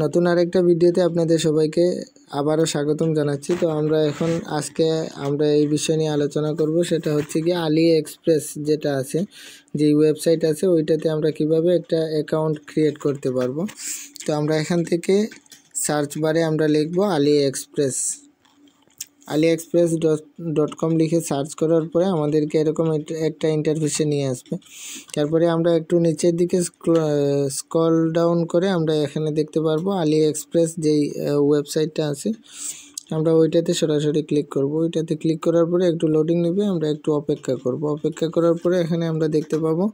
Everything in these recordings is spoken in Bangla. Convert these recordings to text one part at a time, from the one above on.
নতুন আরেকটা ভিডিওতে আপনাদের সবাইকে আবারও স্বাগতম জানাচ্ছি তো আমরা এখন আজকে আমরা এই বিষয় নিয়ে আলোচনা করব সেটা হচ্ছে কি আলি এক্সপ্রেস যেটা আছে যে ওয়েবসাইট আছে ওইটাতে আমরা কিভাবে একটা অ্যাকাউন্ট ক্রিয়েট করতে পারবো তো আমরা এখান থেকে সার্চ বারে আমরা লিখব AliExpress AliExpress dot com লিখে সার্চ করার পরে আমাদেরকে এরকম একটা ইন্টারফেসে নিয়ে আসবে তারপরে আমরা একটু নিচের দিকে স্কল ডাউন করে আমরা এখানে দেখতে পারবো আলি এক্সপ্রেস যেই ওয়েবসাইটটা আছে আমরা ওইটাতে সরাসরি ক্লিক করব ওইটাতে ক্লিক করার পরে একটু লোডিং নেবে আমরা একটু অপেক্ষা করব অপেক্ষা করার পরে এখানে আমরা দেখতে পাবো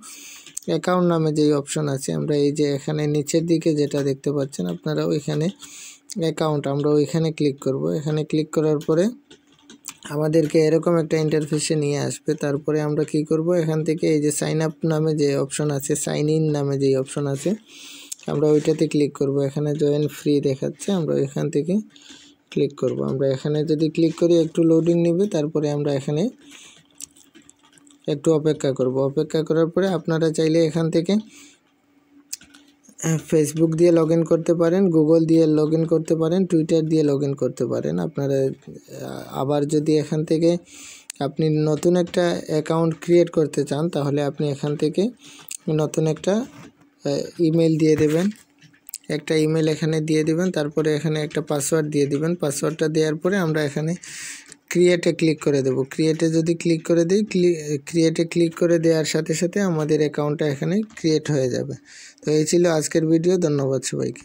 অ্যাকাউন্ট নামে যেই অপশন আছে আমরা এই যে এখানে নিচের দিকে যেটা দেখতে পাচ্ছেন আপনারা ওইখানে অ্যাকাউন্ট আমরা ওইখানে ক্লিক করব এখানে ক্লিক করার পরে আমাদেরকে এরকম একটা ইন্টারফেসে নিয়ে আসবে তারপরে আমরা কি করব এখান থেকে এই যে সাইন আপ নামে যে অপশন আছে সাইন ইন নামে যেই অপশন আছে আমরা ওইটাতে ক্লিক করব এখানে জয়েন ফ্রি দেখাচ্ছে আমরা এখান থেকে ক্লিক করব আমরা এখানে যদি ক্লিক করি একটু লোডিং নেবে তারপরে আমরা এখানে একটু অপেক্ষা করব অপেক্ষা করার পরে আপনারা চাইলে এখান থেকে ফেসবুক দিয়ে লগ করতে পারেন গুগল দিয়ে লগ করতে পারেন টুইটার দিয়ে লগ করতে পারেন আপনারা আবার যদি এখান থেকে আপনি নতুন একটা অ্যাকাউন্ট ক্রিয়েট করতে চান তাহলে আপনি এখান থেকে নতুন একটা ইমেল দিয়ে দেবেন একটা ইমেল এখানে দিয়ে দিবেন তারপরে এখানে একটা পাসওয়ার্ড দিয়ে দিবেন পাসওয়ার্ডটা দেওয়ার পরে আমরা এখানে ক্রিয়েটে ক্লিক করে দেব ক্রিয়েটে যদি ক্লিক করে দিই ক্রিয়েটে ক্লিক করে দেওয়ার সাথে সাথে আমাদের অ্যাকাউন্টটা এখানে ক্রিয়েট হয়ে যাবে তো এই ছিল আজকের ভিডিও ধন্যবাদ সবাইকে